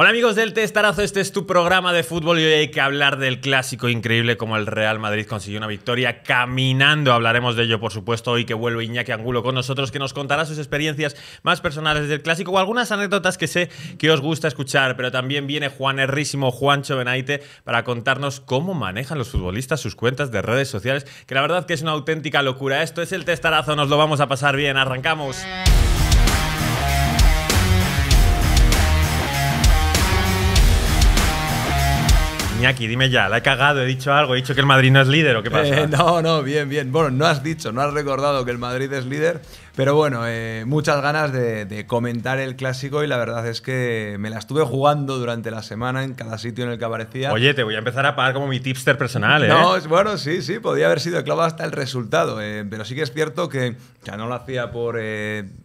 Hola amigos del Testarazo, este es tu programa de fútbol y hoy hay que hablar del clásico increíble como el Real Madrid consiguió una victoria caminando. Hablaremos de ello, por supuesto, hoy que vuelve Iñaki Angulo con nosotros, que nos contará sus experiencias más personales del clásico o algunas anécdotas que sé que os gusta escuchar. Pero también viene Juan Herrísimo, Juancho Benaite, para contarnos cómo manejan los futbolistas sus cuentas de redes sociales, que la verdad que es una auténtica locura. Esto es el Testarazo, nos lo vamos a pasar bien, arrancamos. Iñaki, dime ya, ¿la he cagado? ¿He dicho algo? ¿He dicho que el Madrid no es líder o qué pasa? Eh, no, no, bien, bien. Bueno, no has dicho, no has recordado que el Madrid es líder, pero bueno, eh, muchas ganas de, comentar el clásico y la verdad es que me la estuve jugando durante la semana en cada sitio en el que aparecía. Oye, te voy a empezar a pagar como mi tipster personal, ¿eh? No, bueno, sí, sí, Podía haber sido clavo hasta el resultado, eh, pero sí que es cierto que ya no lo hacía por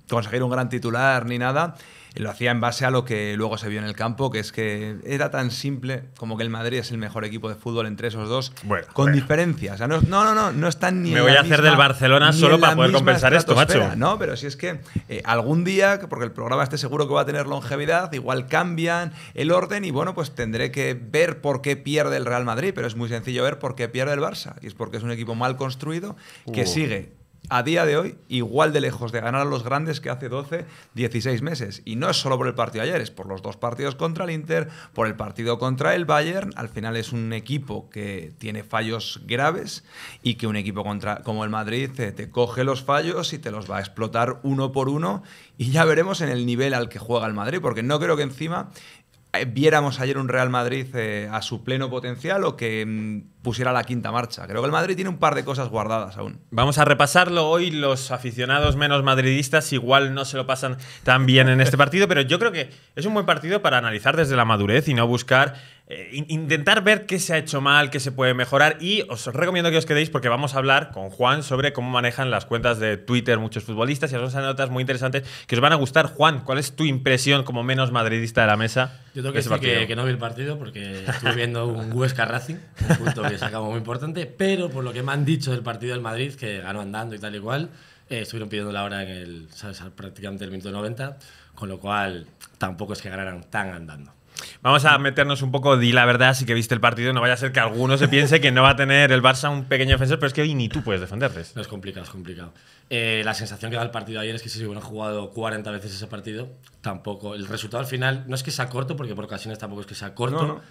conseguir un gran titular ni nada lo hacía en base a lo que luego se vio en el campo, que es que era tan simple como que el Madrid es el mejor equipo de fútbol entre esos dos, con diferencias. no, no, no, no, no están ni. Me voy a hacer del Barcelona solo para poder compensar esto, macho. No, pero si es que eh, algún día, porque el programa esté seguro que va a tener longevidad, igual cambian el orden y bueno, pues tendré que ver por qué pierde el Real Madrid, pero es muy sencillo ver por qué pierde el Barça. Y es porque es un equipo mal construido que uh. sigue a día de hoy igual de lejos de ganar a los grandes que hace 12, 16 meses. Y no es solo por el partido de ayer, es por los dos partidos contra el Inter, por el partido contra el Bayern. Al final es un equipo que tiene fallos graves y que un equipo contra, como el Madrid eh, te coge los fallos y te los va a explotar uno por uno. Y ya veremos en el nivel al que juega el Madrid, porque no creo que encima eh, viéramos ayer un Real Madrid eh, a su pleno potencial o que mm, pusiera la quinta marcha. Creo que el Madrid tiene un par de cosas guardadas aún. Vamos a repasarlo hoy. Los aficionados menos madridistas igual no se lo pasan tan bien en este partido, pero yo creo que es un buen partido para analizar desde la madurez y no buscar eh, intentar ver qué se ha hecho mal, qué se puede mejorar y os recomiendo que os quedéis porque vamos a hablar con Juan sobre cómo manejan las cuentas de Twitter muchos futbolistas y son notas muy interesantes que os van a gustar. Juan, ¿cuál es tu impresión como menos madridista de la mesa? Yo tengo que decir que, no vi el partido porque estuve viendo un Huesca Racing, un punto que sacamos muy importante, pero por lo que me han dicho del partido del Madrid, que ganó andando y tal y cual, eh, estuvieron pidiendo la hora en el, prácticamente el minuto 90, con lo cual tampoco es que ganaran tan andando. Vamos a meternos un poco, di la verdad, si que viste el partido, no vaya a ser que alguno se piense que no va a tener el Barça un pequeño defensor, pero es que ni tú puedes defenderles. No es complicado, es complicado. Eh, la sensación que da el partido ayer es que si se hubieran jugado 40 veces ese partido, tampoco. El resultado al final no es que sea corto, porque por ocasiones tampoco es que sea corto,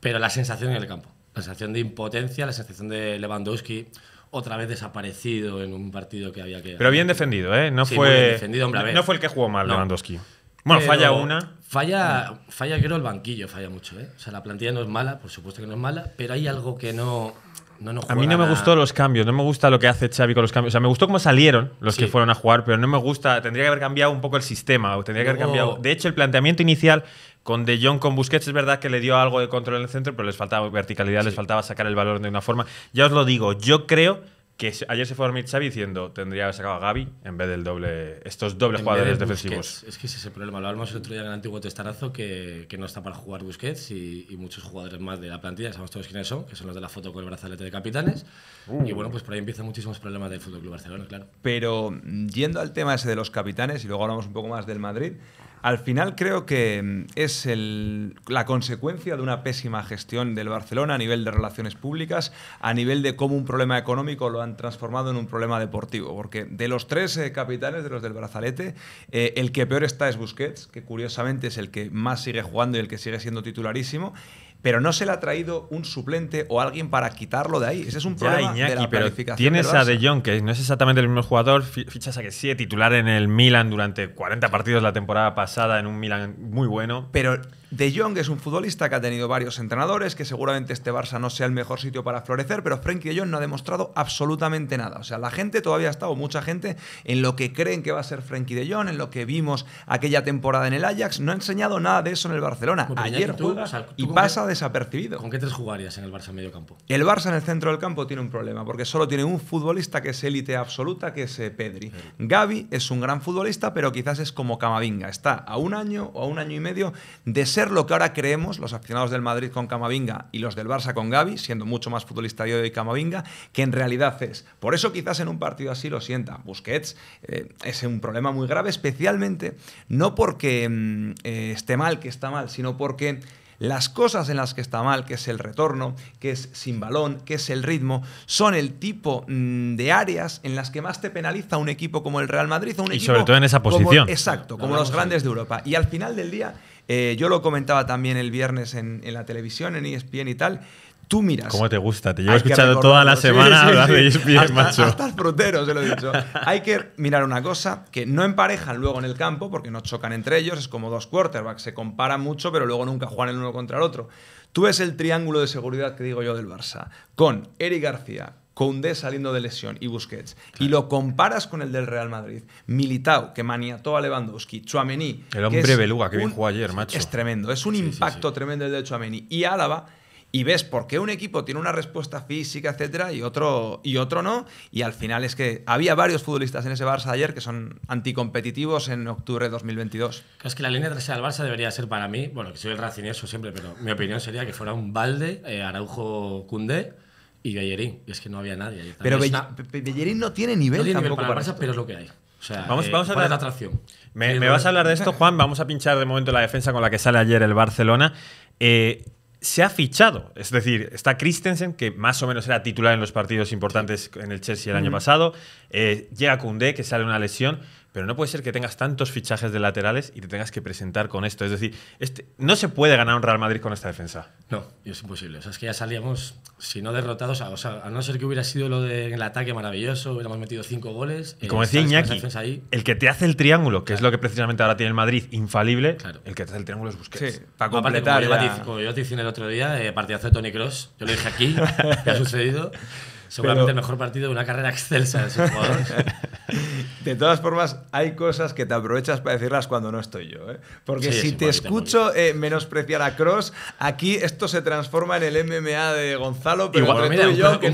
pero la sensación en el campo. La sensación de impotencia, la sensación de Lewandowski otra vez desaparecido en un partido que había que. Pero bien defendido, ¿eh? No, fue, defendido, no fue el que jugó mal Lewandowski. Bueno, falla una. Falla, falla, creo, el banquillo, falla mucho. ¿eh? O sea, la plantilla no es mala, por supuesto que no es mala, pero hay algo que no, no, no a mí no me gustó los cambios, no me gusta lo que hace Xavi con los cambios. O sea, me gustó cómo salieron los que fueron a jugar, pero no me gusta. Tendría que haber cambiado un poco el sistema. O tendría que haber cambiado. De hecho, el planteamiento inicial con De Jong, con Busquets, es verdad que le dio algo de control en el centro, pero les faltaba verticalidad, les faltaba sacar el valor de una forma. Ya os lo digo, yo creo que ayer se fue a dormir Xavi diciendo tendría que haber sacado a Gaby en vez del doble estos dobles jugadores defensivos. Es que ese es el problema. Lo hablamos el otro día en el antiguo testarazo que, que no está para jugar Busquets y, muchos jugadores más de la plantilla, sabemos todos quiénes son, que son los de la foto con el brazalete de capitanes. Y uh. bueno, pues por ahí empiezan muchísimos problemas del Fútbol Barcelona, claro. Pero mm, yendo al tema ese de los capitanes y luego hablamos un poco más del Madrid, al final creo que mm, es la consecuencia de una pésima gestión del Barcelona a nivel de relaciones públicas, a nivel de cómo un problema económico lo han transformado en un problema deportivo. Porque de los tres eh, capitanes, de los del brazalete, eh, el que peor está es Busquets, que curiosamente es el que más sigue jugando y el que sigue siendo titularísimo pero no se le ha traído un suplente o alguien para quitarlo de ahí. Ese es un problema de la Tienes a De Jong, que no es exactamente el mismo jugador, fichas a que sí, titular en el Milan durante 40 partidos la temporada pasada en un Milan muy bueno. Pero de Jong es un futbolista que ha tenido varios entrenadores, que seguramente este Barça no sea el mejor sitio para florecer, pero Frenkie de Jong no ha demostrado absolutamente nada. O sea, la gente todavía ha estado, mucha gente, en lo que creen que va a ser Frenkie de Jong, en lo que vimos aquella temporada en el Ajax, no ha enseñado nada de eso en el Barcelona. Ayer y pasa desapercibido. ¿Con qué tres jugarías en el Barça en medio campo? El Barça en el centro del campo tiene un problema, porque solo tiene un futbolista que es élite absoluta, que es eh, Pedri. es un gran futbolista, pero quizás es como Camavinga. Está a un año o a un año y medio de ser lo que ahora creemos los accionados del Madrid con Camavinga y los del Barça con Gaby, siendo mucho más futbolista yo de Camavinga, que en realidad es. Por eso quizás en un partido así lo sienta. Busquets eh, es un problema muy grave, especialmente no porque mm, eh, esté mal, que está mal, sino porque las cosas en las que está mal, que es el retorno, que es sin balón, que es el ritmo, son el tipo mm, de áreas en las que más te penaliza un equipo como el Real Madrid o un y sobre todo en esa posición. exacto, como los grandes de Europa. Y al final del día eh, yo lo comentaba también el viernes en, la televisión, en ESPN y tal. Tú miras. ¿Cómo te gusta? Te llevo escuchando toda la semana hablar de ESPN, macho. Hasta se lo he dicho. Hay que mirar una cosa, que no emparejan luego en el campo, porque no chocan entre ellos, es como dos quarterbacks, se comparan mucho, pero luego nunca juegan el uno contra el otro. Tú ves el triángulo de seguridad que digo yo del Barça, con Eric García, Koundé saliendo de lesión y Busquets, y lo comparas con el del Real Madrid, Militao, que maniató a Lewandowski, Chuamení. El hombre beluga que bien jugó ayer, macho. Es tremendo, es un impacto tremendo el de Chuamení. Y Álava, y ves por qué un equipo tiene una respuesta física, etcétera, y otro, y otro no. Y al final es que había varios futbolistas en ese Barça ayer que son anticompetitivos en octubre de 2022. Es que la línea trasera del Barça debería ser para mí, bueno, que soy el racinioso siempre, pero mi opinión sería que fuera un balde, eh, Araujo Cundé y Bellerín, es que no había nadie. pero Bellerín no tiene nivel pero es lo que hay. O sea, vamos, eh, vamos a hablar de atracción. Me, vas a hablar de esto, Juan. Vamos a pinchar de momento la defensa con la que sale ayer el Barcelona. Eh, se ha fichado. Es decir, está Christensen, que más o menos era titular en los partidos importantes en el Chelsea el año pasado. Eh, llega Cundé, que sale una lesión pero no puede ser que tengas tantos fichajes de laterales y te tengas que presentar con esto. Es decir, este, no se puede ganar un Real Madrid con esta defensa. No, es imposible. O sea, es que ya salíamos, si no derrotados, a no ser que hubiera sido lo del ataque maravilloso, hubiéramos metido cinco goles. Y eh, como decía Iñaki, ahí. el que te hace el triángulo, que es lo que precisamente ahora tiene el Madrid, infalible, el que te hace el triángulo es Busquets. para completar. como, yo te, hice el otro día, partido eh, partidazo de Tony Cross, yo lo dije aquí, ¿qué ha sucedido. Seguramente el mejor partido de una carrera excelsa de sus jugadores. de todas formas, hay cosas que te aprovechas para decirlas cuando no estoy yo. ¿eh? Porque si te escucho eh, menospreciar a Cross, aquí esto se transforma en el MMA de Gonzalo. Pero que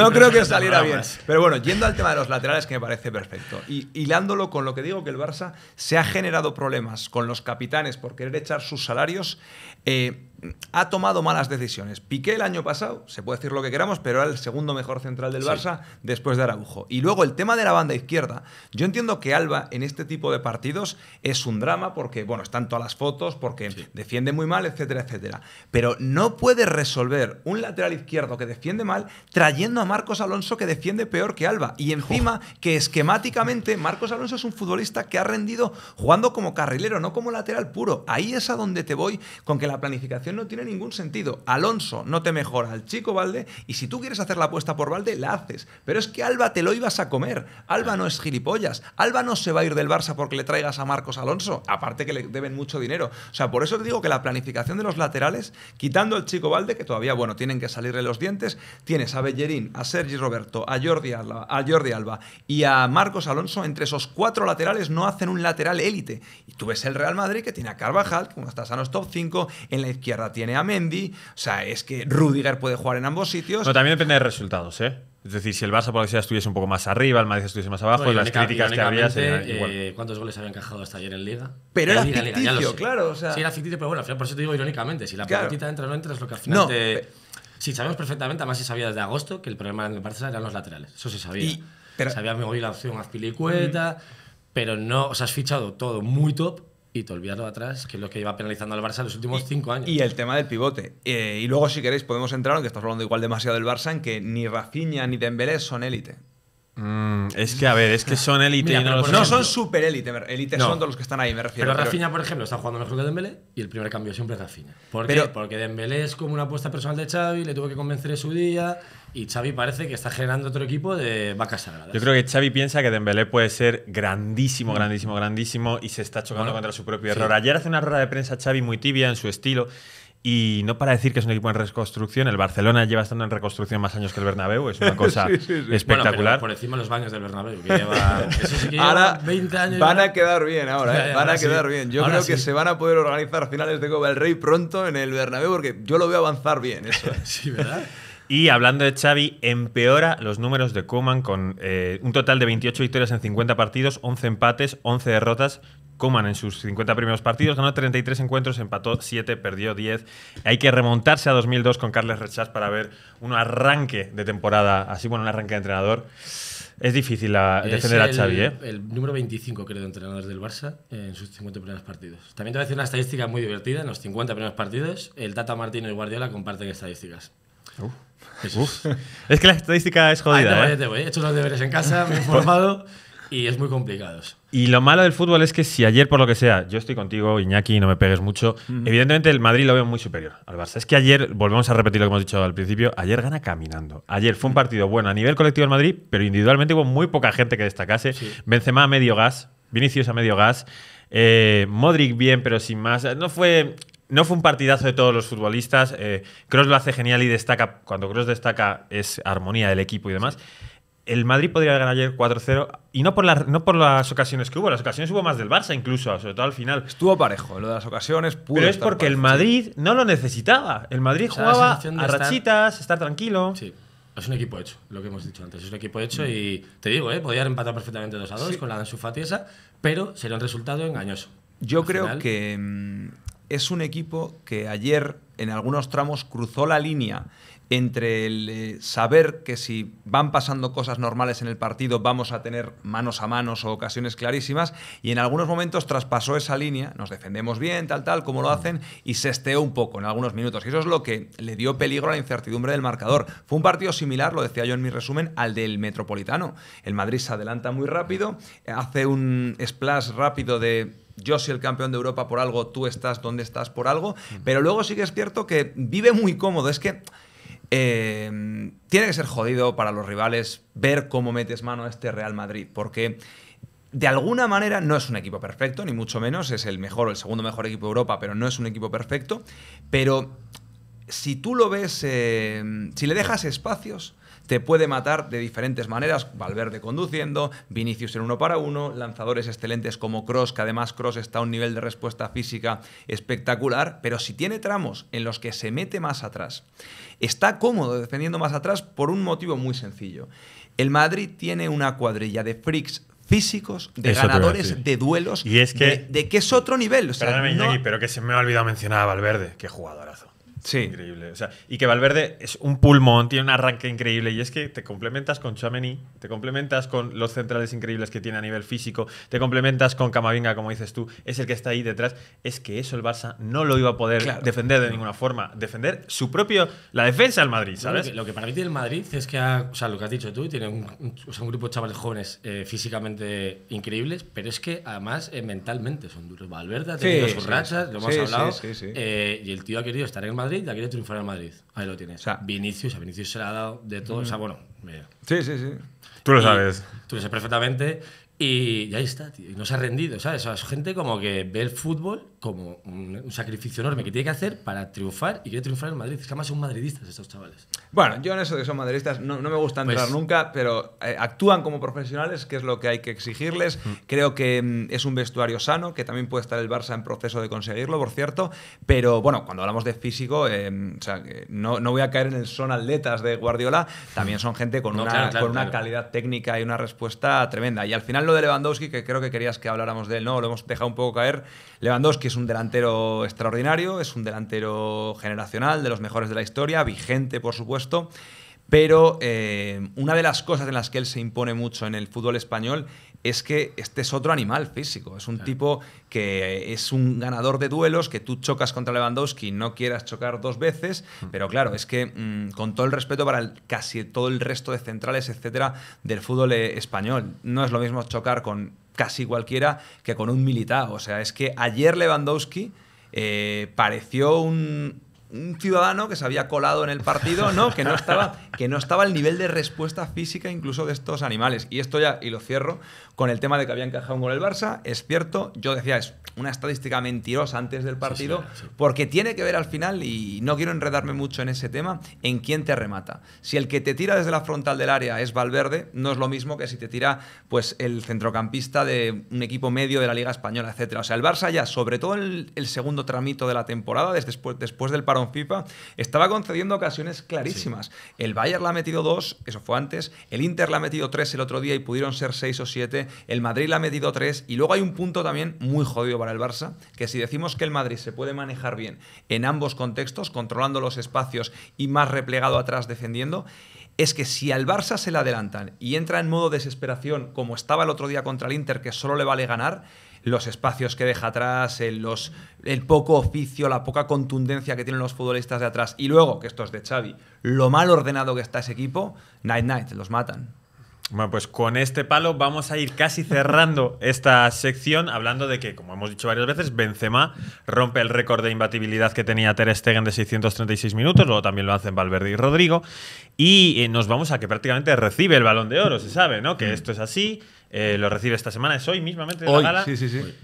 no, creo, que saliera bien. Pero bueno, yendo al tema de los laterales, que me parece perfecto. Y hilándolo con lo que digo, que el Barça se ha generado problemas con los capitanes por querer echar sus salarios. Eh, ha tomado malas decisiones. Piqué el año pasado, se puede decir lo que queramos, pero era el segundo mejor central del Barça después de Araujo. Y luego el tema de la banda izquierda. Yo entiendo que Alba en este tipo de partidos es un drama porque, bueno, están todas las fotos, porque defiende muy mal, etcétera, etcétera. Pero no puede resolver un lateral izquierdo que defiende mal trayendo a Marcos Alonso que defiende peor que Alba. Y encima que esquemáticamente Marcos Alonso es un futbolista que ha rendido jugando como carrilero, no como lateral puro. Ahí es a donde te voy con que la planificación no tiene ningún sentido. Alonso no te mejora al chico Valde y si tú quieres hacer la apuesta por Valde, la haces. Pero es que Alba te lo ibas a comer. Alba no es gilipollas. Alba no se va a ir del Barça porque le traigas a Marcos Alonso. Aparte que le deben mucho dinero. O sea, por eso te digo que la planificación de los laterales, quitando al chico Valde, que todavía, bueno, tienen que salirle los dientes, tienes a Bellerín, a Sergi Roberto, a Jordi Alba, a Jordi Alba y a Marcos Alonso, entre esos cuatro laterales no hacen un lateral élite. Y tú ves el Real Madrid que tiene a Carvajal, que está sano los top 5, en la izquierda tiene a Mendy. O sea, es que Rudiger puede jugar en ambos sitios. Pero también depende de resultados, ¿eh? Es decir, si el Barça por lo que estuviese un poco más arriba, el Madrid estuviese más abajo, las críticas que había serían igual. Eh, ¿Cuántos goles había encajado hasta ayer en Liga? Pero era, Liga, ficticio, claro. O sea. Sí, era ficticio, pero bueno, al final por eso te digo irónicamente. Si la claro. pelotita entra o no entra, es lo que al final no, Sí, sabemos perfectamente, además se sabía desde agosto, que el problema en el Barça eran los laterales. Eso se sabía. Y, pero... Sabía muy la opción a mm. pero no... O sea, has fichado todo muy top, y te olvidas atrás, que es lo que iba penalizando al Barça los últimos cinco años. Y el tema del pivote. Eh, y luego, si queréis, podemos entrar, aunque estás hablando igual demasiado del Barça, en que ni Rafinha ni Dembélé son élite. Mm, es que, a ver, es que son élite no, son super élite, élite son todos los que están ahí, me refiero. Pero Rafinha, por ejemplo, está jugando mejor que Dembélé y el primer cambio siempre es Rafinha. ¿Por qué? Porque Dembélé es como una apuesta personal de Xavi, le tuvo que convencer en su día y Xavi parece que está generando otro equipo de vacas sagradas. Yo creo que Xavi piensa que Dembélé puede ser grandísimo, grandísimo, grandísimo y se está chocando contra su propio error. Ayer hace una rueda de prensa Xavi muy tibia en su estilo y no para decir que es un equipo en reconstrucción, el Barcelona lleva estando en reconstrucción más años que el Bernabéu, es una cosa espectacular. Bueno, por encima los baños del Bernabéu, que lleva, 20 años. Van a quedar bien ahora, eh, van a quedar bien. Yo creo que se van a poder organizar finales de Copa del Rey pronto en el Bernabéu, porque yo lo veo avanzar bien eh. Y hablando de Xavi, empeora los números de Coman con eh, un total de 28 victorias en 50 partidos, 11 empates, 11 derrotas, Coman en sus 50 primeros partidos ganó 33 encuentros, empató 7, perdió 10. Hay que remontarse a 2002 con Carles Rechaz para ver un arranque de temporada, así bueno, un arranque de entrenador. Es difícil defender a Xavi, ¿eh? El número 25, creo, de entrenadores del Barça en sus 50 primeros partidos. También te voy a decir una estadística muy divertida. En los 50 primeros partidos, el Tata Martino y Guardiola comparten estadísticas. Es que la estadística es jodida. ¿eh? He hecho los deberes en casa, me he informado y es muy complicado. Y lo malo del fútbol es que si ayer, por lo que sea, yo estoy contigo, Iñaki, no me pegues mucho, evidentemente el Madrid lo veo muy superior al Barça. Es que ayer, volvemos a repetir lo que hemos dicho al principio, ayer gana caminando. Ayer fue un partido bueno a nivel colectivo del Madrid, pero individualmente hubo muy poca gente que destacase. Benzema a medio gas, Vinicius a medio gas, eh, Modric bien, pero sin más. No fue no fue un partidazo de todos los futbolistas. Cross eh, lo hace genial y destaca. Cuando Cross destaca es armonía del equipo y demás el Madrid podría ganar ayer 4-0 y no por, no por las ocasiones que hubo, las ocasiones hubo más del Barça incluso, sobre todo al final. Estuvo parejo, lo de las ocasiones Pero es porque el Madrid no lo necesitaba, el Madrid jugaba a rachitas, estar tranquilo. Sí. Es un equipo hecho, lo que hemos dicho antes. Es un equipo hecho y te digo, ¿eh? podían empatar perfectamente 2 2 con la danza su pero sería un resultado engañoso. Yo creo que mm, es un equipo que ayer en algunos tramos cruzó la línea entre el eh, saber que si van pasando cosas normales en el partido vamos a tener manos a manos o ocasiones clarísimas y en algunos momentos traspasó esa línea, nos defendemos bien, tal, tal, como lo hacen y se esteó un poco en algunos minutos y eso es lo que le dio peligro a la incertidumbre del marcador. Fue un partido similar, lo decía yo en mi resumen, al del Metropolitano. El Madrid se adelanta muy rápido, hace un splash rápido de yo soy el campeón de Europa por algo, tú estás donde estás por algo, mm. pero luego sí que es cierto que vive muy cómodo, es que Em, tiene que ser jodido para los rivales ver cómo metes mano a este Real Madrid, porque de alguna manera no es un equipo perfecto, ni mucho menos, es el mejor o el segundo mejor equipo de Europa, pero no es un equipo perfecto, pero si tú lo ves, em, si le dejas espacios, te puede matar de diferentes maneras, Valverde conduciendo, Vinicius en uno para uno, lanzadores excelentes como Cross, que además Cross está a un nivel de respuesta física espectacular, pero si tiene tramos en los que se mete más atrás, está cómodo defendiendo más atrás por un motivo muy sencillo. El Madrid tiene una cuadrilla de freaks físicos, de ganadores de duelos, y es que, de, que es otro nivel. pero que se me ha olvidado mencionar a Valverde, qué jugadorazo. Increíble. O sea, y que Valverde es un pulmón, tiene un arranque increíble. Y es que te complementas con Chamení, te complementas con los centrales increíbles que tiene a nivel físico, te complementas con Camavinga, como dices tú, es el que está ahí detrás. Es que eso el Barça no lo iba a poder defender de ninguna forma. Defender su propio. La defensa del Madrid, ¿sabes? Lo que, para mí tiene el Madrid es que, ha, o sea, lo que has dicho tú, tiene un, grupo de chavales jóvenes eh, físicamente increíbles, pero es que además eh, mentalmente son duros. Valverde ha tenido sus rachas, lo hemos hablado, eh, y el tío ha querido estar en el Madrid Madrid, quiere triunfar en Madrid. Ahí lo tienes. Vinicius, a Vinicius se le ha dado de todo. O sea, mm. bueno. Sí, sí, sí. Tú lo sabes. Tú lo sabes perfectamente. Y, y ahí está, tío. Y no se ha rendido, ¿sabes? O sea, es gente como que ve el fútbol como un, sacrificio enorme que tiene que hacer para triunfar y quiere triunfar en Madrid. Es que además son madridistas estos chavales. Bueno, yo en eso de que son madridistas no, no me gusta pues entrar nunca, pero eh, actúan como profesionales, que es lo que hay que exigirles. Mm. Creo que mm, es un vestuario sano, que también puede estar el Barça en proceso de conseguirlo, por cierto. Pero bueno, cuando hablamos de físico, eh, eh, no, no, voy a caer en el son atletas de Guardiola, también son gente con, una, con una calidad técnica y una respuesta tremenda. Y al final lo de Lewandowski, que creo que querías que habláramos de él, ¿no? Lo hemos dejado un poco caer. Lewandowski es un delantero extraordinario, es un delantero generacional, de los mejores de la historia, vigente, por supuesto. Pero eh, una de las cosas en las que él se impone mucho en el fútbol español es que este es otro animal físico. Es un tipo que es un ganador de duelos, que tú chocas contra Lewandowski, no quieras chocar dos veces, mm. pero claro, es que mm, con todo el respeto para casi todo el resto de centrales, etcétera, del fútbol eh, español, no es lo mismo chocar con casi cualquiera que con un militar. O sea, es que ayer Lewandowski eh, pareció un, ciudadano que se había colado en el partido, ¿no? Que no estaba, que no estaba al nivel de respuesta física incluso de estos animales. Y esto ya, y lo cierro, con el tema de que había encajado con el Barça. Es cierto, yo decía, es una estadística mentirosa antes del partido, porque tiene que ver al final, y no quiero enredarme mucho en ese tema, en quién te remata. Si el que te tira desde la frontal del área es Valverde, no es lo mismo que si te tira pues, el centrocampista de un equipo medio de la Liga Española, etcétera. O sea, el Barça ya, sobre todo el, el segundo tramito de la temporada, después, del parón FIFA, estaba concediendo ocasiones clarísimas. El Bayern la ha metido dos, eso fue antes, el Inter la ha metido tres el otro día y pudieron ser seis o siete el Madrid le ha metido tres y luego hay un punto también muy jodido para el Barça, que si decimos que el Madrid se puede manejar bien en ambos contextos, controlando los espacios y más replegado atrás defendiendo, es que si al Barça se le adelantan y entra en modo desesperación como estaba el otro día contra el Inter, que solo le vale ganar, los espacios que deja atrás, el, poco oficio, la poca contundencia que tienen los futbolistas de atrás y luego, que esto es de Xavi, lo mal ordenado que está ese equipo, night night, los matan. Bueno, pues con este palo vamos a ir casi cerrando esta sección hablando de que, como hemos dicho varias veces, Benzema rompe el récord de imbatibilidad que tenía Ter Stegen de 636 minutos, luego también lo hacen Valverde y Rodrigo, y eh, nos vamos a que prácticamente recibe el Balón de Oro, se sabe, ¿no? Que mm. esto es así, eh, lo recibe esta semana, es hoy mismamente de la gala. Sí, sí, sí.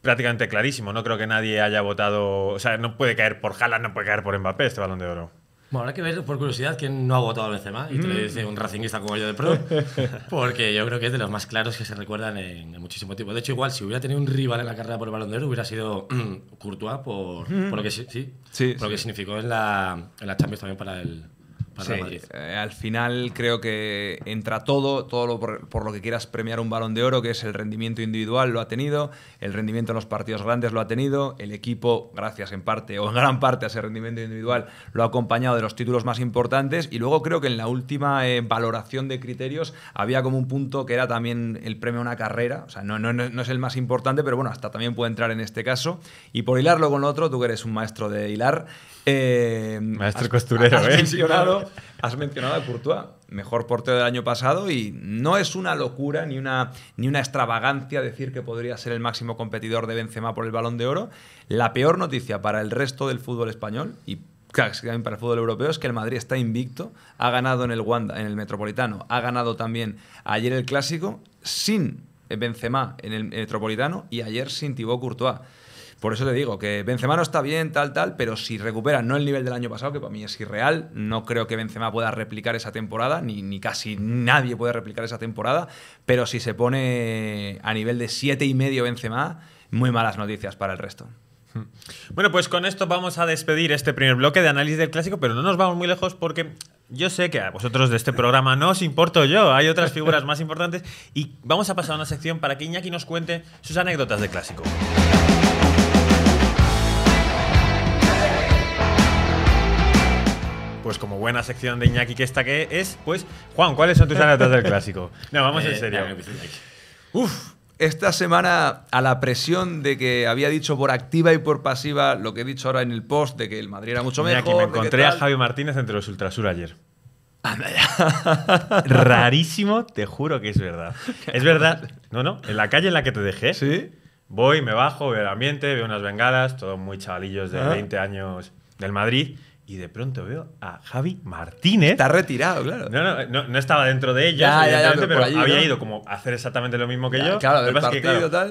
prácticamente clarísimo. No creo que nadie haya votado. O sea, no puede caer por Jala no puede caer por Mbappé este balón de oro. Bueno, habrá que ver por curiosidad quién no ha votado a Benzema y te lo mm. dice un racinguista como yo de pro, porque yo creo que es de los más claros que se recuerdan en, muchísimo tiempo. De hecho, igual si hubiera tenido un rival en la carrera por el balonero, hubiera sido mm, Courtois por, lo mm. que sí, sí, que significó en la, en la Champions también para el eh, al final creo que entra todo, todo por, lo que quieras premiar un balón de oro, que es el rendimiento individual, lo ha tenido, el rendimiento en los partidos grandes lo ha tenido, el equipo, gracias en parte o en gran parte a ese rendimiento individual, lo ha acompañado de los títulos más importantes y luego creo que en la última eh, valoración de criterios había como un punto que era también el premio a una carrera, o sea, no, no es el más importante, pero bueno, hasta también puede entrar en este caso. Y por hilarlo con lo otro, tú que eres un maestro de hilar, Em, Maestro has, costurero, ¿eh? has, Mencionado, a Courtois, mejor portero del año pasado, y no es una locura ni una, ni una extravagancia decir que podría ser el máximo competidor de Benzema por el balón de oro. La peor noticia para el resto del fútbol español y también para el fútbol europeo es que el Madrid está invicto, ha ganado en el Wanda, en el Metropolitano, ha ganado también ayer el Clásico sin Benzema en el Metropolitano y ayer sin Thibaut Courtois. Por eso te digo que Benzema no está bien, tal, tal, pero si recupera no el nivel del año pasado, que para mí es irreal, no creo que Benzema pueda replicar esa temporada, ni, casi nadie puede replicar esa temporada, pero si se pone a nivel de siete y medio Benzema, muy malas noticias para el resto. Hmm. Bueno, pues con esto vamos a despedir este primer bloque de análisis del clásico, pero no nos vamos muy lejos porque yo sé que a vosotros de este programa no os importo yo, hay otras figuras más importantes y vamos a pasar a una sección para que Iñaki nos cuente sus anécdotas de clásico. pues como buena sección de Iñaki que esta que es, pues, Juan, ¿cuáles son tus anécdotas del clásico? No, vamos en eh, serio. Uf, esta semana, a la presión de que había dicho por activa y por pasiva lo que he dicho ahora en el post, de que el Madrid era mucho mejor. Iñaki, me encontré a Javi Martínez entre los Ultrasur ayer. Rarísimo, te juro que es verdad. Es verdad. No, no, en la calle en la que te dejé. Sí. Voy, me bajo, veo el ambiente, veo unas bengalas, todos muy chavalillos de 20 años del Madrid y de pronto veo a Javi Martínez. Está retirado, claro. No, estaba dentro de ella pero, había ido como a hacer exactamente lo mismo que yo. Claro,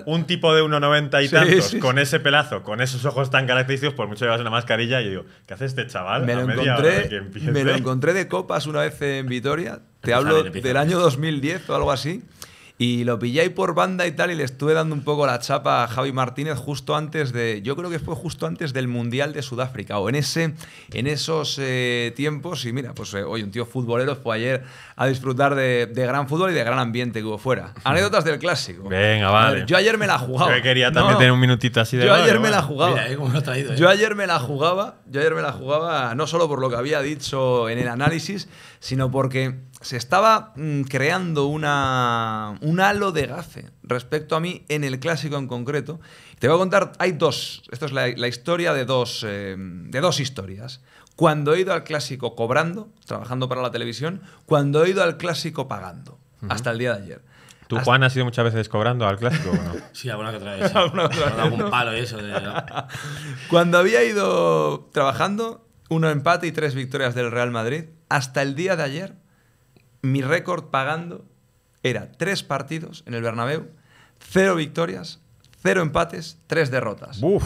Un tipo de 1,90 y tantos, con ese pelazo, con esos ojos tan característicos, por mucho llevas una mascarilla, y yo digo, ¿qué hace este chaval? Me lo, encontré, me lo encontré de copas una vez en Vitoria. Te hablo del año 2010 o algo así. Y lo pillé ahí por banda y tal, y le estuve dando un poco la chapa a Javi Martínez justo antes de. Yo creo que fue justo antes del Mundial de Sudáfrica, o en ese, en esos eh, tiempos. Y mira, pues hoy eh, un tío futbolero fue ayer a disfrutar de, gran fútbol y de gran ambiente que hubo fuera. Anécdotas del clásico. Venga, vale. yo ayer me la jugaba. Yo quería también tener un minutito así de. Yo ayer me la jugaba. Mira, eh, ¿Cómo lo traído, yo ayer me la jugaba. Yo ayer me la jugaba, no solo por lo que había dicho en el análisis, sino porque se estaba mm, creando un halo de gafe respecto a mí en el clásico en concreto. Te voy a contar, hay dos, esto es la, historia de dos, eh, de dos historias. Cuando he ido al clásico cobrando, trabajando para la televisión, cuando he ido al clásico pagando, hasta el día de ayer. ¿Tú, Juan, has ido muchas veces cobrando al clásico? no? sí, alguna que otra vez. Algún palo y eso. cuando había ido trabajando, uno empate y tres victorias del Real Madrid, hasta el día de ayer mi récord pagando era tres partidos en el Bernabéu, cero victorias, cero empates, tres derrotas. Uf.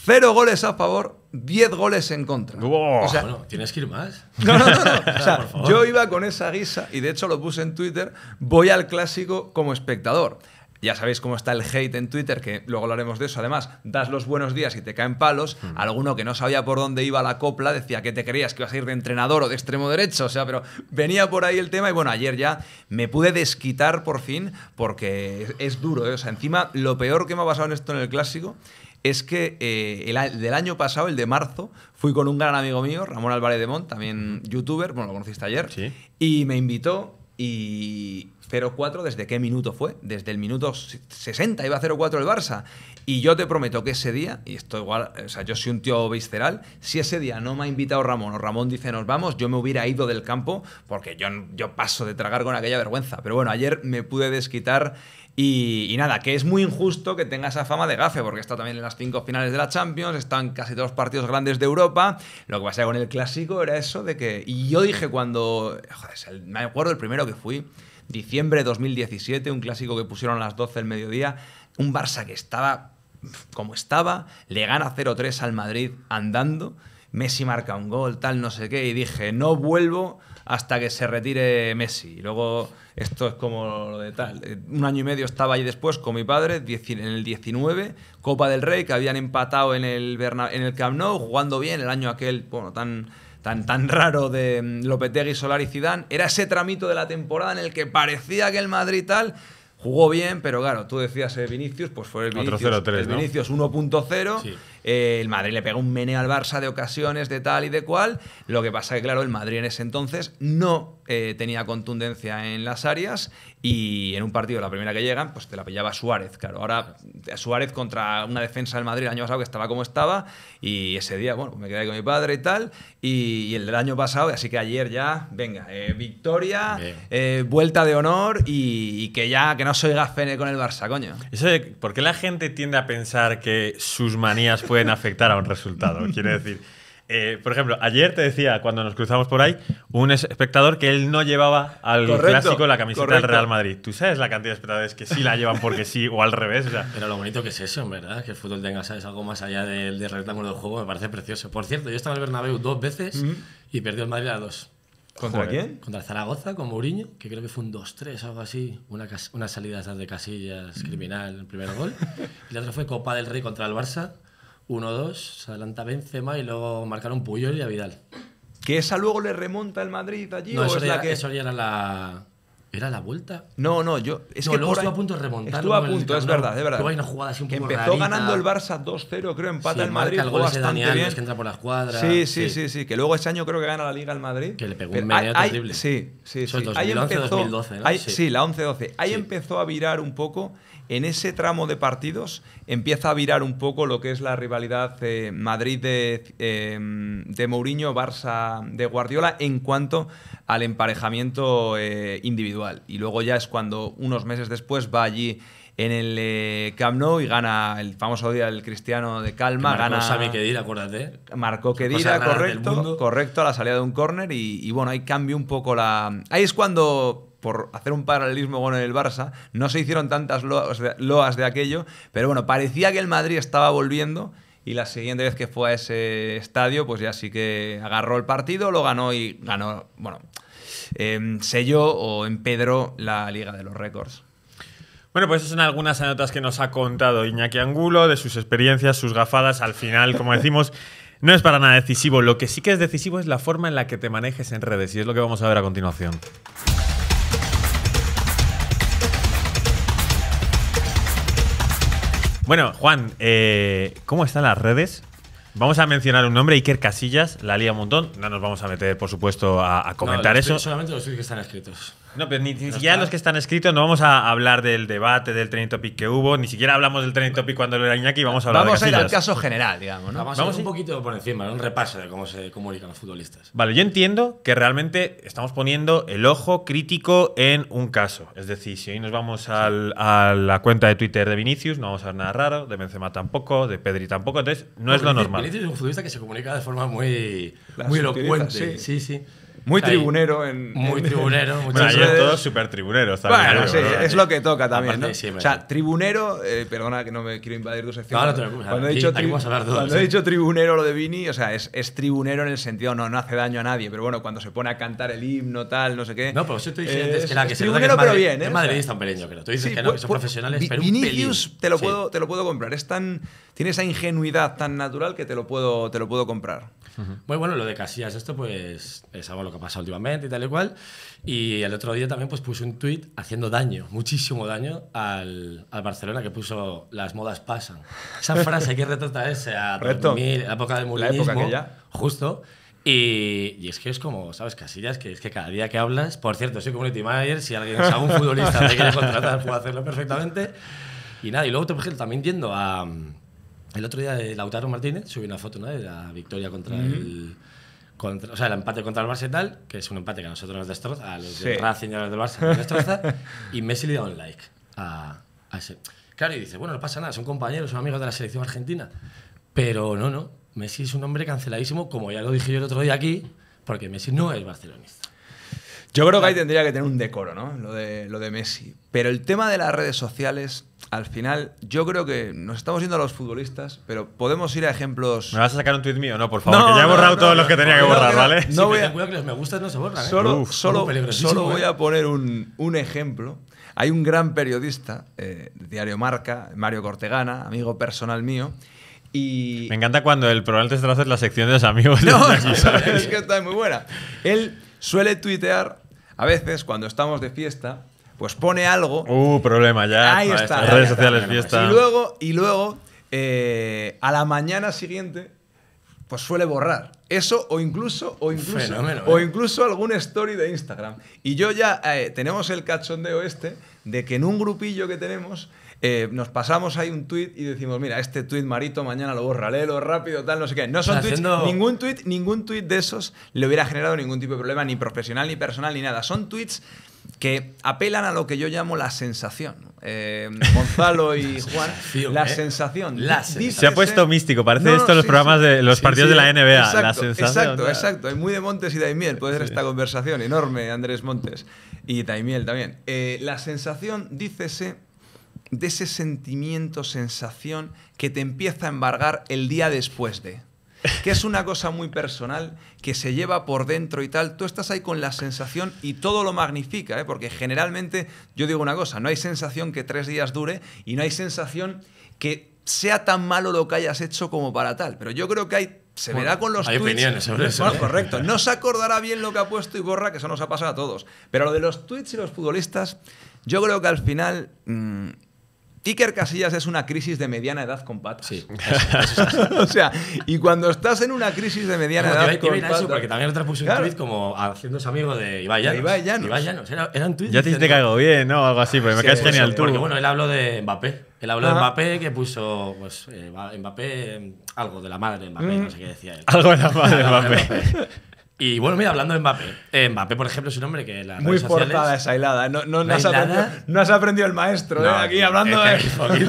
Cero goles a favor, diez goles en contra. O sea, tienes que ir más. No, no, no. yo iba con esa guisa y de hecho lo puse en Twitter. Voy al clásico como espectador ya sabéis cómo está el hate en Twitter, que luego hablaremos de eso. Además, das los buenos días y te caen palos. Mm. Alguno que no sabía por dónde iba la copla decía que te creías que ibas a ir de entrenador o de extremo derecho. O sea, pero venía por ahí el tema. Y bueno, ayer ya me pude desquitar por fin, porque es, duro. ¿eh? O sea, encima, lo peor que me ha pasado en esto en el clásico es que eh, el, del año pasado, el de marzo, fui con un gran amigo mío, Ramón Álvarez de Mont, también youtuber, bueno, lo conociste ayer, ¿Sí? y me invitó y, 0-4, ¿desde qué minuto fue? Desde el minuto 60 iba 0-4 el Barça. Y yo te prometo que ese día, y esto igual, o sea, yo soy un tío visceral, si ese día no me ha invitado Ramón o Ramón dice nos vamos, yo me hubiera ido del campo porque yo, yo paso de tragar con aquella vergüenza. Pero bueno, ayer me pude desquitar y, nada, que es muy injusto que tenga esa fama de gafe, porque está también en las cinco finales de la Champions, están casi todos los partidos grandes de Europa. Lo que pasaba con el clásico era eso de que. Y yo dije cuando. Joder, me acuerdo el primero que fui. Diciembre de 2017, un clásico que pusieron a las 12 del mediodía. Un Barça que estaba como estaba, le gana 0-3 al Madrid andando. Messi marca un gol, tal, no sé qué, y dije, no vuelvo hasta que se retire Messi. Y luego, esto es como lo de tal. Eh, un año y medio estaba ahí después con mi padre, en el 19, Copa del Rey, que habían empatado en el, en el Camp Nou, jugando bien el año aquel, bueno, tan tan, tan raro de mm, Lopetegui, Solar y Zidane, era ese tramito de la temporada en el que parecía que el Madrid tal jugó bien, pero claro, tú decías el eh, Vinicius, pues fue el Vinicius, 4 0 -3, ¿no? Vinicius 1.0 sí. Eh, el Madrid le pega un mene al Barça de ocasiones, de tal y de cual. Lo que pasa que, claro, el Madrid en ese entonces no eh, tenía contundencia en las áreas y en un partido, la primera que llegan, pues te la pillaba Suárez. Claro, ahora eh, Suárez contra una defensa del Madrid el año pasado que estaba como estaba y ese día, bueno, me quedé con mi padre y tal. Y, el del año pasado, así que ayer ya, venga, victoria, vuelta de honor y, que ya, que no soy fene con el Barça, coño. ¿Por qué la gente tiende a pensar que sus manías pueden afectar a un resultado. Quiere decir, eh, por ejemplo, ayer te decía, cuando nos cruzamos por ahí, un espectador que él no llevaba al clásico la camiseta del Real Madrid. ¿Tú sabes la cantidad de espectadores que sí la llevan porque sí o al revés? Pero lo bonito que es eso, en verdad, que el fútbol tenga algo más allá del de rectángulo del juego, me parece precioso. Por cierto, yo estaba en el Bernabéu dos veces y perdió el Madrid a dos. ¿Contra quién? Contra Zaragoza, con Mourinho, que creo que fue un 2-3, algo así. Una, una salida de casillas, criminal, el primer gol. Y la otra fue Copa del Rey contra el Barça 1-2, se adelanta Benzema y luego marcaron Puyol y a Vidal. ¿Que esa luego le remonta el Madrid allí? No, o eso, es ya, que... eso ya era la... ¿Era la vuelta? No, no, yo. Es que luego estuvo a punto de remontar. Estuvo a punto, es verdad, es verdad. Hay una jugada así un poco Empezó ganando el Barça 2-0, creo, empata el Madrid. Marca el gol que entra por Sí, sí, sí, sí, Que luego ese año creo que gana la Liga el Madrid. Que le pegó un meneo terrible. Sí, sí, Eso sí. 2011, 2012, ¿no? sí. la 11-12. Ahí empezó a virar un poco en ese tramo de partidos empieza a virar un poco lo que es la rivalidad eh, Madrid de, eh, de, Mourinho, Barça de Guardiola en cuanto al emparejamiento eh, individual. Y luego ya es cuando unos meses después va allí en el Camp Nou y gana el famoso día del Cristiano de Calma. marcó que Sami acuérdate. Marcó Khedira, correcto, correcto, a la salida de un córner y, y bueno, ahí cambia un poco la... Ahí es cuando por hacer un paralelismo con el Barça, no se hicieron tantas loas de, aquello, pero bueno, parecía que el Madrid estaba volviendo y la siguiente vez que fue a ese estadio, pues ya sí que agarró el partido, lo ganó y ganó, bueno, em, selló o empedró la Liga de los Récords. Bueno, pues esas son algunas anotas que nos ha contado Iñaki Angulo, de sus experiencias, sus gafadas. Al final, como decimos, no es para nada decisivo. Lo que sí que es decisivo es la forma en la que te manejes en redes y es lo que vamos a ver a continuación. Bueno, Juan, eh, ¿cómo están las redes? Vamos a mencionar un nombre, Iker Casillas, la lía un montón. No nos vamos a meter, por supuesto, a, comentar eso. Solamente los que están escritos. No, pero ni, siquiera los que están escritos, no vamos a hablar del debate del trending topic que hubo, ni siquiera hablamos del trending topic cuando lo era Iñaki, vamos a hablar vamos a ir al caso general, digamos. ¿no? Vamos, un poquito por encima, un repaso de cómo se comunican los futbolistas. Vale, yo entiendo que realmente estamos poniendo el ojo crítico en un caso. Es decir, si hoy nos vamos al, a la cuenta de Twitter de Vinicius, no vamos a ver nada raro, de Benzema tampoco, de Pedri tampoco, entonces no, es lo normal. Vinicius es un futbolista que se comunica de forma muy, muy elocuente. sí. sí. Muy tribunero. En, muy tribunero. ayer todos súper tribuneros. Bueno, sí, es lo que toca también. ¿no? o sea, tribunero, eh, perdona que no me quiero invadir tu sección. cuando, he, dicho cuando he dicho tribunero lo de Vini, o sea, es, es, tribunero en el sentido, no, no hace daño a nadie, pero bueno, cuando se pone a cantar el himno, tal, no sé qué. No, pero yo te dije eh, antes que la que es se tribunero, que es pero bien, ¿eh? Es madridista un pelín, creo. Tú dices que no, que pues, pues, son profesionales, pero un pelín. te lo puedo, te lo puedo comprar. Es tan, tiene esa ingenuidad tan natural que te lo puedo, te lo puedo comprar. Muy bueno, lo de Casillas, esto pues es algo pasa últimamente y tal y cual. Y el otro día también pues puso un tweet haciendo daño, muchísimo daño al, Barcelona que puso las modas pasan. Esa frase que retratar ese a la época del aquella. justo. Y, y, es que es como, ¿sabes? Casillas, que es que cada día que hablas, por cierto, soy community manager, si alguien es un futbolista que quiere contratar, puedo hacerlo perfectamente. Y nada, y luego, también yendo a... El otro día de Lautaro Martínez subí una foto ¿no? de la victoria contra el o sea, el empate contra el Barça y tal, que es un empate que a nosotros nos destroza, a los sí. del Racing y a los del Barça nos destroza, y Messi le da un like a, ese. Claro, y dice, bueno, no pasa nada, son compañeros, son amigos de la selección argentina. Pero no, no, Messi es un hombre canceladísimo, como ya lo dije yo el otro día aquí, porque Messi no es barcelonista. Yo creo que ahí tendría que tener un decoro, ¿no? Lo de, lo de Messi. Pero el tema de las redes sociales al final, yo creo que nos estamos yendo a los futbolistas, pero podemos ir a ejemplos. ¿Me vas a sacar un tweet mío? No, por favor, que ya he borrado todos los que tenía que borrar, ¿vale? No voy a... que los me gustas no se borran. ¿eh? Solo, solo, solo ¿eh? voy a poner un, ejemplo. Hay un gran periodista, eh, Diario Marca, Mario Cortegana, amigo personal mío, y... Me encanta cuando el programa te hace la sección de los amigos. No, es que está muy buena. Él suele tuitear, a veces, cuando estamos de fiesta, pues pone algo. Uh, problema ya. Ahí está. redes sociales, Y luego, y luego eh, a la mañana siguiente, pues suele borrar. Eso o incluso, o incluso, Fenómeno, o ¿eh? incluso algún story de Instagram. Y yo ya eh, tenemos el cachondeo este de que en un grupillo que tenemos nos pasamos ahí un tweet y decimos, mira, este tweet marito mañana lo borra, lo rápido, tal, no sé qué. No son tweets, ningún tweet, ningún tweet de esos le hubiera generado ningún tipo de problema, ni profesional, ni personal, ni nada. Son tweets que apelan a lo que yo llamo la sensación. Em, Gonzalo y Juan, la sensación. La ¿eh? Se ha puesto místico, parece esto en los programas de los partidos de la NBA. Exacto, la sensación, exacto, exacto. muy de Montes y Daimiel, puede ser esta conversación enorme, Andrés Montes y Daimiel también. Eh, la sensación, dícese, de ese sentimiento, sensación que te empieza a embargar el día después de que es una cosa muy personal, que se lleva por dentro y tal. Tú estás ahí con la sensación y todo lo magnifica, ¿eh? porque generalmente yo digo una cosa, no hay sensación que tres días dure y no hay sensación que sea tan malo lo que hayas hecho como para tal. Pero yo creo que hay se verá da con los hay opiniones sobre eso. ¿eh? correcto. No se acordará bien lo que ha puesto y borra, que eso nos ha pasado a todos. Pero lo de los tweets y los futbolistas, yo creo que al final mm, Iker Casillas es una crisis de mediana edad con patas. Sí. o sea, y cuando estás en una crisis de mediana edad con porque también otra puso un tweet como haciéndose amigo de Ibai Llanos. Ibai Llanos. Ibai Llanos. Era, Ya te, caigo bien, ¿no? Algo así, porque me caes genial tú. Porque bueno, él habló de Mbappé. Él habló de Mbappé que puso, pues, eh, Mbappé, algo de la madre de Mbappé, mm. no sé qué decía él. Algo de la madre de Mbappé. Y bueno, mira, hablando de Mbappé. Eh, Mbappé, por ejemplo, es un hombre que la Muy sociales, portada esa hilada. ¿eh? No, no, no, has aprendido, el maestro, eh, aquí hablando de.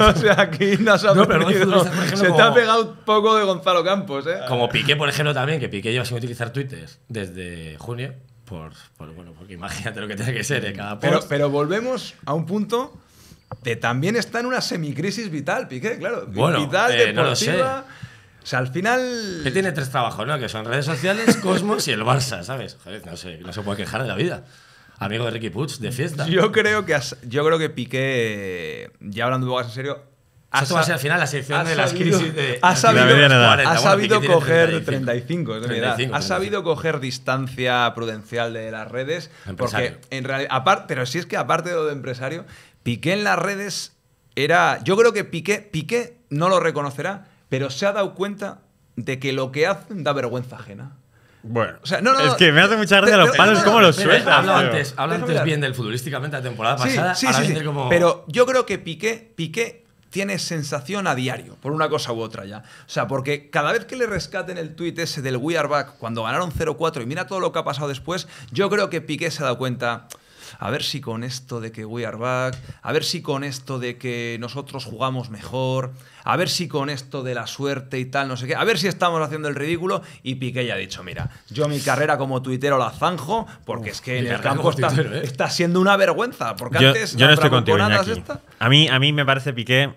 o sea, aquí no has aprendido. Se te ha pegado poco de Gonzalo Campos, ¿eh? Como Piqué, por ejemplo, también, que Piqué lleva sin utilizar Twitter desde junio. Por, por bueno, porque imagínate lo que tiene que ser de ¿eh? cada post. Pero, pero volvemos a un punto de también está en una semicrisis vital, Piqué, claro. Bueno, vital, deportiva. Lo sé sea, al final. Que tiene tres trabajos, ¿no? Que son redes sociales, Cosmos y el Barça, ¿sabes? no, no se puede quejar de la vida. Amigo de Ricky Putz, de fiesta. Yo creo que, yo creo que Piqué, ya hablando de en serio, va al final la sección de las crisis de ha sabido, Ha sabido coger 35, 35, es Ha sabido coger distancia prudencial de las redes. Porque en realidad, aparte, pero si es que aparte de lo de empresario, Piqué en las redes era. Yo creo que Piqué, Piqué no lo reconocerá, pero se ha dado cuenta de que lo que hacen da vergüenza ajena. Bueno, es que me hace mucha gracia los palos, como los sueltas. hablo antes, bien del futbolísticamente la temporada pasada. Sí, sí, Pero yo creo que Piqué, Piqué tiene sensación a diario, por una cosa u otra ya. O sea, porque cada vez que le rescaten el tuit ese del We Are Back, cuando ganaron 0-4 y mira todo lo que ha pasado después, yo creo que Piqué se ha dado cuenta a ver si con esto de que we are back, a ver si con esto de que nosotros jugamos mejor, a ver si con esto de la suerte y tal, no sé qué, a ver si estamos haciendo el ridículo. Y Piqué ya ha dicho, mira, yo mi carrera como tuitero la zanjo porque es que en el campo ¿eh? está, siendo una vergüenza. Porque yo, antes no estoy contigo, a, mí, a mí me parece Piqué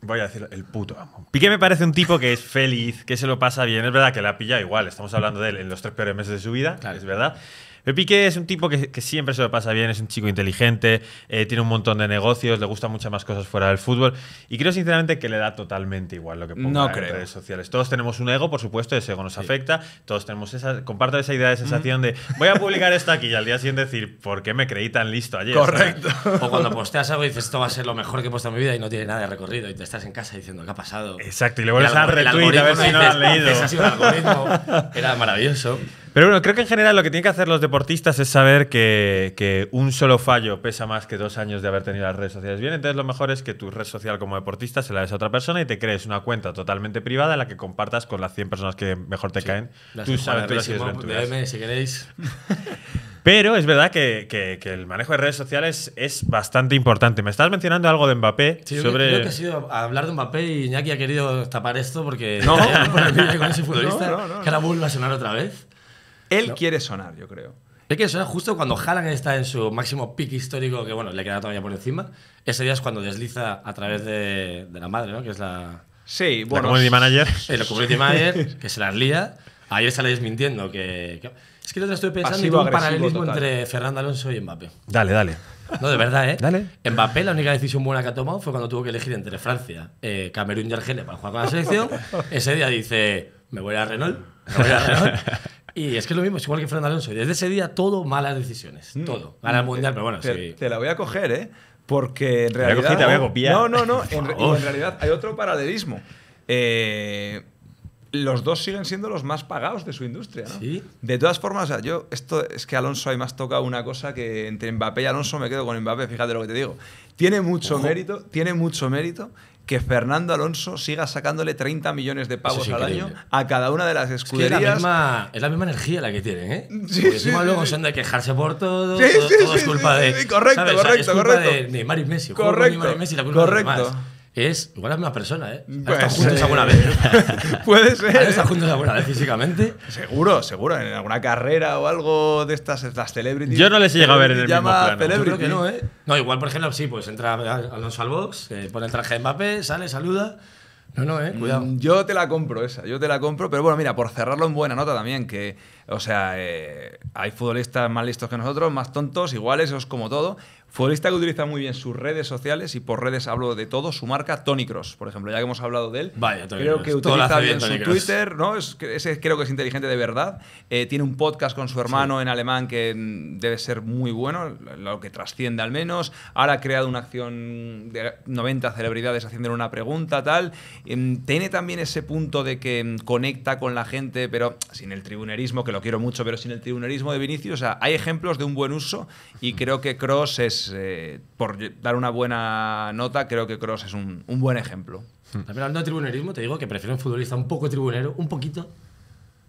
Voy a decir el puto amo. Piqué me parece un tipo que es feliz, que se lo pasa bien. Es verdad que la pilla igual, estamos hablando de él en los tres peores meses de su vida, es verdad. Pero Piqué es un tipo que, siempre se lo pasa bien, es un chico inteligente, eh, tiene un montón de negocios, le gustan muchas más cosas fuera del fútbol. Y creo sinceramente que le da totalmente igual lo que ponga en redes sociales. Todos tenemos un ego, por supuesto, ese ego nos afecta. Todos tenemos esa. Comparto esa idea de sensación de voy a publicar esto aquí y al día siguiente decir, ¿por qué me creí tan listo ayer? Correcto. O, cuando posteas algo y dices, esto va a ser lo mejor que he puesto en mi vida y no tiene nada de recorrido y te estás en casa diciendo, ¿qué ha pasado? Exacto, y le vuelves a retweet a ver si no lo han leído. algoritmo. Era maravilloso. Pero bueno, creo que en general lo que tienen que hacer los deportistas es saber que, un solo fallo pesa más que dos años de haber tenido las redes sociales bien. Entonces lo mejor es que tu red social como deportista se la des a otra persona y te crees una cuenta totalmente privada en la que compartas con las 100 personas que mejor te caen tus aventuras DM, si queréis. Pero es verdad que, el manejo de redes sociales es bastante importante. Me estabas mencionando algo de Mbappé. sobre... creo que ha sido hablar de Mbappé y Iñaki ha querido tapar esto porque no, no, no, no, que ahora vuelve a sonar otra vez. Él quiere sonar, yo creo. Él quiere sonar justo cuando Haaland está en su máximo pick histórico, que bueno, le queda todavía por encima. Ese día es cuando desliza a través de, la madre, ¿no? Que es la. Sí, bueno. La community manager. El community manager, que se las lía. Ayer sale desmintiendo que, es que yo te estoy pensando en un paralelismo entre Fernando Alonso y Mbappé. Dale, dale. No, de verdad, ¿eh? Dale. Mbappé, la única decisión buena que ha tomado fue cuando tuvo que elegir entre Francia, eh, Camerún y Argelia para jugar con la selección. Ese día dice: Me voy a Renault, me voy a Renault. Y es que es lo mismo, es igual que Fernando Alonso. desde ese día todo malas decisiones. Mm. Todo. Gana el mm. mundial, pero bueno, te, sí. Te la voy a coger, ¿eh? Porque en realidad. No, no, no. en, realidad hay otro paralelismo. Eh, los dos siguen siendo los más pagados de su industria, ¿no? ¿Sí? De todas formas, yo, esto es que Alonso hay más toca una cosa que entre Mbappé y Alonso me quedo con Mbappé, fíjate lo que te digo. Tiene mucho mérito, tiene mucho mérito que Fernando Alonso siga sacándole 30 millones de pavos al año a cada una de las escuderías. Es, que la, misma, es la, misma, energía la que tienen, ¿eh? Sí, Porque sí, luego son de quejarse por todo, todo, todo es culpa de... correcto, correcto, es culpa correcto. De, Mario Messi, correcto, Messi la culpa correcto es igual es una persona, ¿eh? Mm. Pues, juntos eh, alguna vez? Puede ser. ¿Están juntos alguna vez físicamente? Seguro, seguro. En alguna carrera o algo de estas, las celebrities. Yo no les he llegado a ver en el mismo plano. Yo creo que no, ¿eh? No, igual, por ejemplo, sí, pues entra Alonso al box, eh, pone el traje de Mbappé, sale, saluda. No, no, eh, cuidado. Mm, yo te la compro esa, yo te la compro, pero bueno, mira, por cerrarlo en buena nota también, que, o sea, eh, hay futbolistas más listos que nosotros, más tontos, iguales, eso es como todo, Futbolista que utiliza muy bien sus redes sociales, y por redes hablo de todo, su marca Tony Cross, por ejemplo, ya que hemos hablado de él. creo que utiliza bien, su Twitter, ¿no? Es, ese creo que es inteligente de verdad. Eh, tiene un podcast con su hermano en alemán que mm, debe ser muy bueno, lo que trasciende al menos. Ahora ha creado una acción de 90 celebridades haciendo una pregunta, tal. Em, tiene también ese punto de que mm, conecta con la gente, pero sin el tribunerismo, que lo quiero mucho, pero sin el tribunerismo de Vinicius. O sea, hay ejemplos de un buen uso y creo que Cross es eh, por dar una buena nota, creo que Cross es un, buen ejemplo. Hmm. También hablando de tribunerismo, te digo que prefiero un futbolista un poco tribunero, un poquito,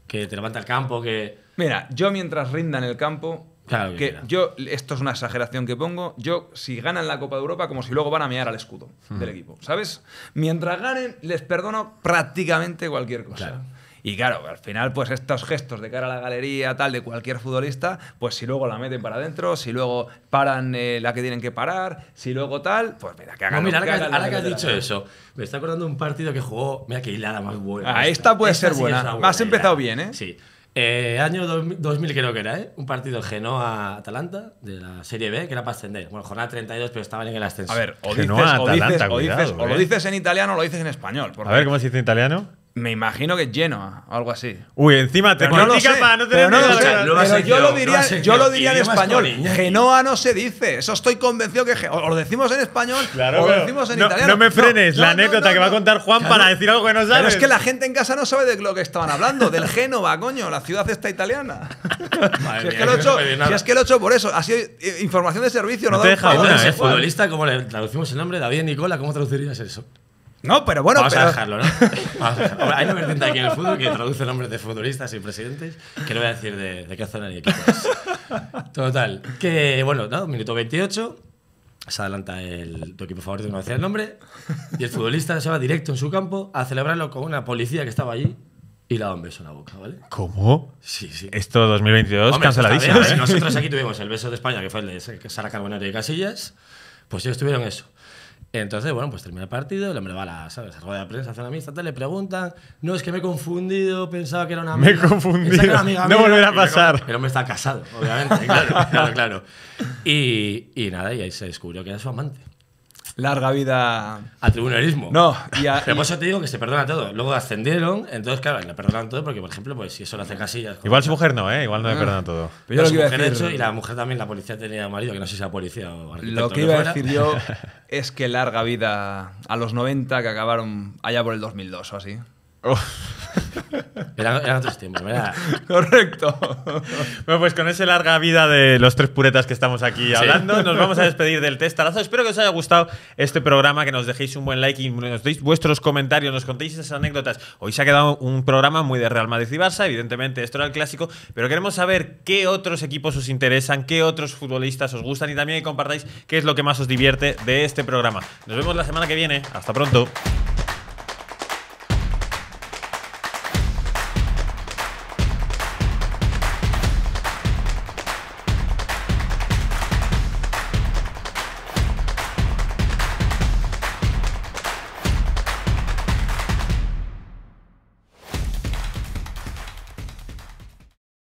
que te levanta el campo, que... Mira, yo mientras rinda en el campo, claro, que yo, esto es una exageración que pongo, yo si ganan la Copa de Europa, como si luego van a mear al escudo hmm. del equipo, ¿sabes? Mientras ganen, les perdono prácticamente cualquier cosa. Claro. Y claro, al final, pues estos gestos de cara a la galería, tal, de cualquier futbolista, pues si luego la meten para adentro, si luego paran eh, la que tienen que parar, si luego tal, pues mira, que hagan lo, que, ahora que, has dicho eso, me está acordando un partido que jugó, mira qué hilada más buena. Ah, esta, puede ser buena. Has empezado bien, ¿eh? Sí. Eh, año 2000 creo que era, ¿eh? un partido Genoa-Atalanta de la Serie B que era para ascender. Bueno, jornada 32, pero estaban en el ascenso. A ver, o, dices, lo eh. dices en italiano o lo dices en español. A ver, ¿cómo se dice en italiano? Me imagino que es Genoa o algo así. Uy, encima te para no tener yo, lo diría, en español. Genoa no se dice. Eso estoy convencido que o lo decimos en español o lo decimos en italiano. No me frenes la anécdota que va a contar Juan para decir algo que no sabe. Pero es que la gente en casa no sabe de lo que estaban hablando. Del Génova, coño, la ciudad está italiana. si, es que lo es que lo he hecho por eso. Ha eh, información de servicio. No, te deja una. Eh, futbolista, ¿cómo le traducimos el nombre? David Nicola, ¿cómo traducirías eso? No, pero bueno. Vamos a dejarlo, ¿no? Hay una vertiente aquí en el fútbol que traduce nombres de futbolistas y presidentes, que no voy a decir de, qué zona ni equipos. Total. Que bueno, ¿no? minuto 28, se adelanta el, tu equipo favorito, no decía el nombre, y el futbolista se va directo en su campo a celebrarlo con una policía que estaba allí. Y le da un beso en la boca, ¿vale? ¿Cómo? Sí, sí. Esto 2022 canceladísimo. ¿eh? Nosotros aquí tuvimos el beso de España, que fue el de Sara Carbonero y Casillas. Pues ellos tuvieron eso. Entonces, bueno, pues termina el partido, el hombre va a la ¿sabes? de prensa, hace la amistad, le preguntan, no, es que me he confundido, pensaba que era una amiga. Me he confundido, no volverá a pasar. El hombre está casado, obviamente, claro, claro, claro. y nada, y ahí se descubrió que era su amante. Larga vida. Al tribunalismo. No, y a, Pero por eso te digo que se perdona todo. Luego ascendieron, entonces, claro, le perdonan todo porque, por ejemplo, pues si eso lo hace Casillas. Igual su mujer no, ¿eh? Igual no le ah. perdonan todo. Pero yo lo que iba a decir. y la mujer también, la policía tenía marido, que no sé si era policía o Lo que iba a decir yo es que larga vida a los 90 que acabaron allá por el 2002 o así. Eran, otros ¿verdad? Correcto. bueno, pues con esa larga vida de los tres puretas que estamos aquí hablando, nos vamos a despedir del testarazo. Espero que os haya gustado este programa, que nos dejéis un buen like y nos deis vuestros comentarios, nos contéis esas anécdotas. Hoy se ha quedado un programa muy de Real Madrid y Barça, evidentemente, esto era el clásico, pero queremos saber qué otros equipos os interesan, qué otros futbolistas os gustan y también compartáis qué es lo que más os divierte de este programa. Nos vemos la semana que viene. Hasta pronto.